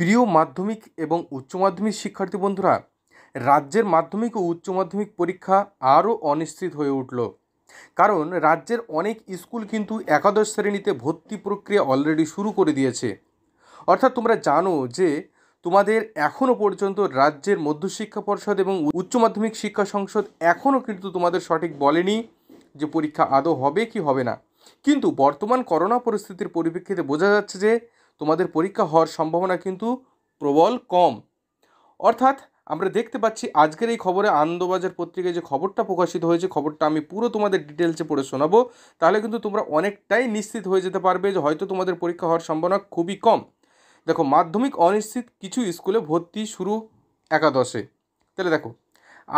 প্রিয় মাধ্যমিক এবং উচ্চ মাধ্যমিক শিক্ষার্থী বন্ধুরা রাজ্যের মাধ্যমিক ও উচ্চ মাধ্যমিক পরীক্ষা আরও অনিশ্চিত হয়ে উঠল কারণ রাজ্যের অনেক স্কুল কিন্তু একাদশ শ্রেণীতে ভর্তি প্রক্রিয়া অলরেডি শুরু করে দিয়েছে অর্থাৎ তোমরা জানো যে তোমাদের এখনও পর্যন্ত রাজ্যের মধ্যশিক্ষা পর্ষদ এবং উচ্চ মাধ্যমিক শিক্ষা সংসদ এখনও কিন্তু তোমাদের সঠিক বলেনি যে পরীক্ষা আদৌ হবে কি হবে না কিন্তু বর্তমান করোনা পরিস্থিতির পরিপ্রেক্ষিতে বোঝা যাচ্ছে যে তোমাদের পরীক্ষা হওয়ার সম্ভাবনা কিন্তু প্রবল কম অর্থাৎ আমরা দেখতে পাচ্ছি আজকের এই খবরে আনন্দবাজার পত্রিকায় যে খবরটা প্রকাশিত হয়েছে খবরটা আমি পুরো তোমাদের ডিটেলসে পড়ে শোনাবো তাহলে কিন্তু তোমরা অনেকটাই নিশ্চিত হয়ে যেতে পারবে যে হয়তো তোমাদের পরীক্ষা হওয়ার সম্ভাবনা খুবই কম দেখো মাধ্যমিক অনিশ্চিত কিছু স্কুলে ভর্তি শুরু একাদশে তাহলে দেখো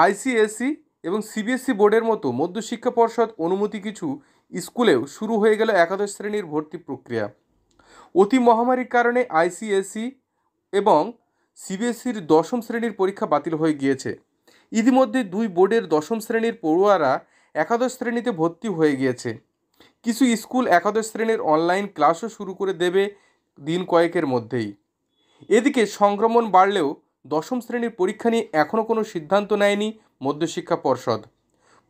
আইসিএসসি এবং সিবিএসসি বোর্ডের মতো মধ্যশিক্ষা পর্ষদ অনুমতি কিছু স্কুলেও শুরু হয়ে গেল একাদশ শ্রেণীর ভর্তি প্রক্রিয়া অতি মহামারীর কারণে আইসিএসসি এবং সিবিএসসির দশম শ্রেণীর পরীক্ষা বাতিল হয়ে গিয়েছে ইতিমধ্যে দুই বোর্ডের দশম শ্রেণীর পড়ুয়ারা একাদশ শ্রেণীতে ভর্তি হয়ে গিয়েছে কিছু স্কুল একাদশ শ্রেণীর অনলাইন ক্লাসও শুরু করে দেবে দিন কয়েকের মধ্যেই এদিকে সংক্রমণ বাড়লেও দশম শ্রেণীর পরীক্ষা নিয়ে এখনও কোনো সিদ্ধান্ত নেয়নি মধ্যশিক্ষা পর্ষদ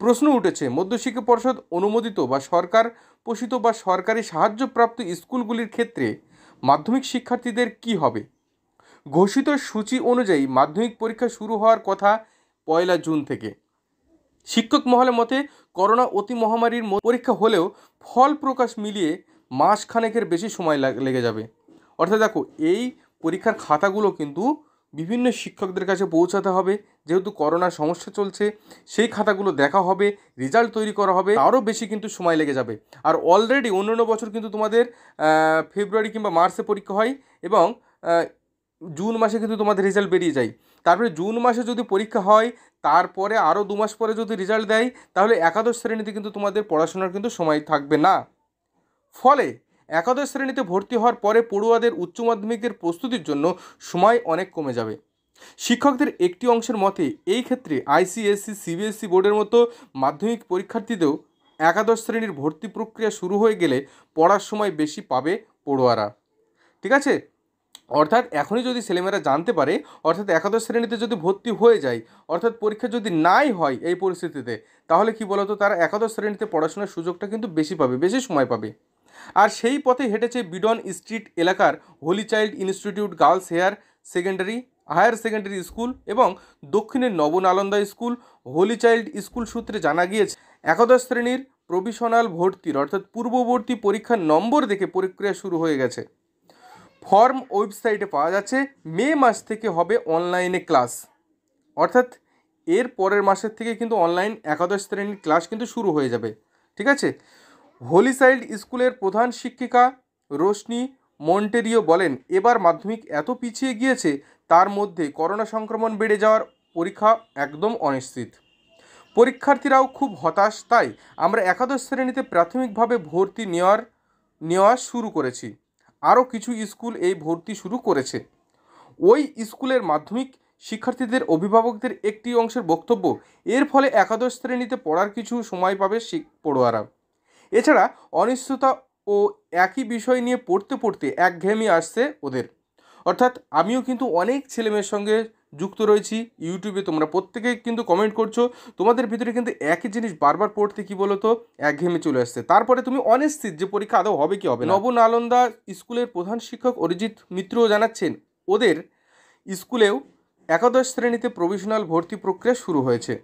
প্রশ্ন উঠেছে মধ্যশিক্ষা পর্ষদ অনুমোদিত বা সরকার পোষিত বা সরকারি সাহায্যপ্রাপ্ত স্কুলগুলির ক্ষেত্রে মাধ্যমিক শিক্ষার্থীদের কি হবে ঘোষিত সূচি অনুযায়ী মাধ্যমিক পরীক্ষা শুরু হওয়ার কথা পয়লা জুন থেকে শিক্ষক মহলের মতে করোনা অতি মহামারীর পরীক্ষা হলেও ফল প্রকাশ মিলিয়ে মাস খানেকের বেশি সময় লেগে যাবে অর্থাৎ দেখো এই পরীক্ষার খাতাগুলো কিন্তু বিভিন্ন শিক্ষকদের কাছে পৌঁছাতে হবে যেহেতু করোনার সমস্যা চলছে সেই খাতাগুলো দেখা হবে রেজাল্ট তৈরি করা হবে আরও বেশি কিন্তু সময় লেগে যাবে আর অলরেডি অন্যান্য বছর কিন্তু তোমাদের ফেব্রুয়ারি কিংবা মার্চে পরীক্ষা হয় এবং জুন মাসে কিন্তু তোমাদের রেজাল্ট বেরিয়ে যায় তারপরে জুন মাসে যদি পরীক্ষা হয় তারপরে আরও দু মাস পরে যদি রেজাল্ট দেয় তাহলে একাদশ শ্রেণীতে কিন্তু তোমাদের পড়াশোনার কিন্তু সময় থাকবে না ফলে একাদশ শ্রেণীতে ভর্তি হওয়ার পরে পড়ুয়াদের উচ্চ মাধ্যমিকের প্রস্তুতির জন্য সময় অনেক কমে যাবে শিক্ষকদের একটি অংশের মতে এই ক্ষেত্রে আইসিএসসি সিবিএসসি বোর্ডের মতো মাধ্যমিক পরীক্ষার্থীদেরও একাদশ শ্রেণীর ভর্তি প্রক্রিয়া শুরু হয়ে গেলে পড়ার সময় বেশি পাবে পড়ুয়ারা ঠিক আছে অর্থাৎ এখনই যদি ছেলেমেয়েরা জানতে পারে অর্থাৎ একাদশ শ্রেণীতে যদি ভর্তি হয়ে যায় অর্থাৎ পরীক্ষা যদি নাই হয় এই পরিস্থিতিতে তাহলে কি বলতো তারা একাদশ শ্রেণীতে পড়াশোনার সুযোগটা কিন্তু বেশি পাবে বেশি সময় পাবে আর সেই পথে হেঁটেছে বিডন স্ট্রিট এলাকার holy child institute girls higher secondary higher secondary school এবং দক্ষিণের Nabanalanda school holy child school সূত্রে জানা গিয়েছে একাদশ শ্রেণীর প্রভিশনাল ভর্তির অর্থাৎ পূর্ববর্তী পরীক্ষার নম্বর দেখে প্রক্রিয়া শুরু হয়ে গেছে ফর্ম ওয়েবসাইটে পাওয়া যাচ্ছে মে মাস থেকে হবে অনলাইনে ক্লাস অর্থাৎ এর পরের মাসের থেকে কিন্তু অনলাইন একাদশ শ্রেণীর ক্লাস কিন্তু শুরু হয়ে যাবে ঠিক আছে হোলি চাইল্ড স্কুলের প্রধান শিক্ষিকা রোশনি মন্টেরিও বলেন এবার মাধ্যমিক এত পিছিয়ে গিয়েছে তার মধ্যে করোনা সংক্রমণ বেড়ে যাওয়ার পরীক্ষা একদম অনিশ্চিত পরীক্ষার্থীরাও খুব হতাশ তাই আমরা একাদশ শ্রেণীতে প্রাথমিকভাবে ভর্তি নেওয়ার নেওয়া শুরু করেছি আরও কিছু স্কুল এই ভর্তি শুরু করেছে ওই স্কুলের মাধ্যমিক শিক্ষার্থীদের অভিভাবকদের একটি অংশের বক্তব্য এর ফলে একাদশ শ্রেণীতে পড়ার কিছু সময় পাবে পড়ুয়ারা এছাড়া অনিশ্চয়তা ও একই বিষয় নিয়ে পড়তে পড়তে একঘেয়েমি আসছে ওদের অর্থাৎ আমিও কিন্তু অনেক ছেলেমেয়ের সঙ্গে যুক্ত রয়েছি ইউটিউবে তোমরা প্রত্যেকে কিন্তু কমেন্ট করছো তোমাদের ভিতরে কিন্তু একই জিনিস বারবার পড়তে কি বলো তো একঘেমে চলে আসছে তারপরে তুমি অনিশ্চিত যে পরীক্ষা আদৌ হবে কি হবে নব নালন্দা স্কুলের প্রধান শিক্ষক অরিজিৎ মিত্রও জানাচ্ছেন ওদের স্কুলেও একাদশ শ্রেণীতে প্রভিশনাল ভর্তি প্রক্রিয়া শুরু হয়েছে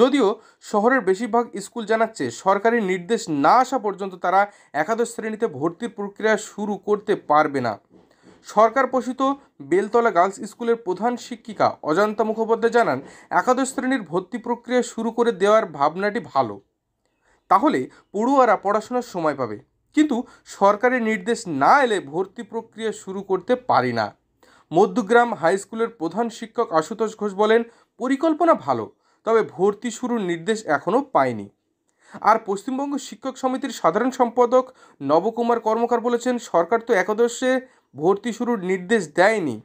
যদিও শহরের বেশিরভাগ স্কুল জানাচ্ছে সরকারি নির্দেশ না আসা পর্যন্ত তারা একাদশ শ্রেণীতে ভর্তির প্রক্রিয়া শুরু করতে পারবে না সরকার পোষিত বেলতলা গার্লস স্কুলের প্রধান শিক্ষিকা অজন্তা মুখোপাধ্যায় জানান একাদশ শ্রেণীর ভর্তি প্রক্রিয়া শুরু করে দেওয়ার ভাবনাটি ভালো তাহলে পড়ুয়ারা পড়াশোনার সময় পাবে কিন্তু সরকারের নির্দেশ না এলে ভর্তি প্রক্রিয়া শুরু করতে পারি না মধ্যগ্রাম হাই স্কুলের প্রধান শিক্ষক আশুতোষ ঘোষ বলেন পরিকল্পনা ভালো তবে ভর্তি শুরুর নির্দেশ এখনও পায়নি আর পশ্চিমবঙ্গ শিক্ষক সমিতির সাধারণ সম্পাদক নবকুমার কর্মকার বলেছেন সরকার তো একাদশে ভর্তি শুরুর নির্দেশ দেয়নি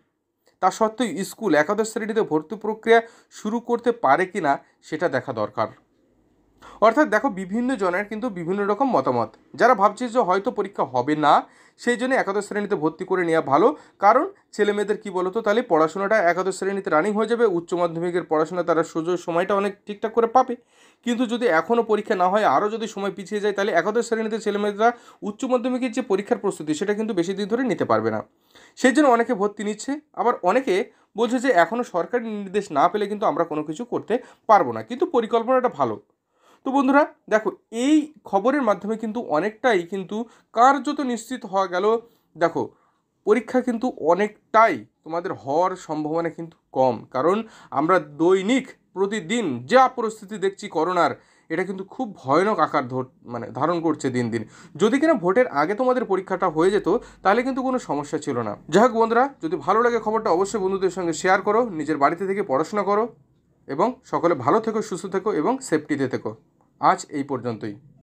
তা সত্ত্বেও স্কুল একাদশ শ্রেণীতে ভর্তি প্রক্রিয়া শুরু করতে পারে কি না সেটা দেখা দরকার অর্থাৎ দেখো বিভিন্ন জনের কিন্তু বিভিন্ন রকম মতামত যারা ভাবছে যে হয়তো পরীক্ষা হবে না সেই জন্য একাদশ শ্রেণীতে ভর্তি করে নেওয়া ভালো কারণ ছেলে মেয়েদের কী বলতো তাহলে পড়াশোনাটা একাদশ শ্রেণীতে রানিং হয়ে যাবে উচ্চ মাধ্যমিকের পড়াশোনা তারা সুযোগ সময়টা অনেক ঠিকঠাক করে পাবে কিন্তু যদি এখনও পরীক্ষা না হয় আরও যদি সময় পিছিয়ে যায় তাহলে একাদশ শ্রেণীতে ছেলেমেয়েরা উচ্চ মাধ্যমিকের যে পরীক্ষার প্রস্তুতি সেটা কিন্তু বেশি দিন ধরে নিতে পারবে না সেই জন্য অনেকে ভর্তি নিচ্ছে আবার অনেকে বলছে যে এখনও সরকারি নির্দেশ না পেলে কিন্তু আমরা কোনো কিছু করতে পারবো না কিন্তু পরিকল্পনাটা ভালো তো বন্ধুরা দেখো এই খবরের মাধ্যমে কিন্তু অনেকটাই কিন্তু কার্যত নিশ্চিত হওয়া গেল দেখো পরীক্ষা কিন্তু অনেকটাই তোমাদের হওয়ার সম্ভাবনা কিন্তু কম কারণ আমরা দৈনিক প্রতিদিন যা পরিস্থিতি দেখছি করোনার এটা কিন্তু খুব ভয়ানক আকার মানে ধারণ করছে দিন দিন যদি কিনা ভোটের আগে তোমাদের পরীক্ষাটা হয়ে যেত তাহলে কিন্তু কোনো সমস্যা ছিল না যাই হোক বন্ধুরা যদি ভালো লাগে খবরটা অবশ্যই বন্ধুদের সঙ্গে শেয়ার করো নিজের বাড়িতে থেকে পড়াশোনা করো এবং সকলে ভালো থেকো সুস্থ থেকো এবং সেফটিতে থেকো আজ এই পর্যন্তই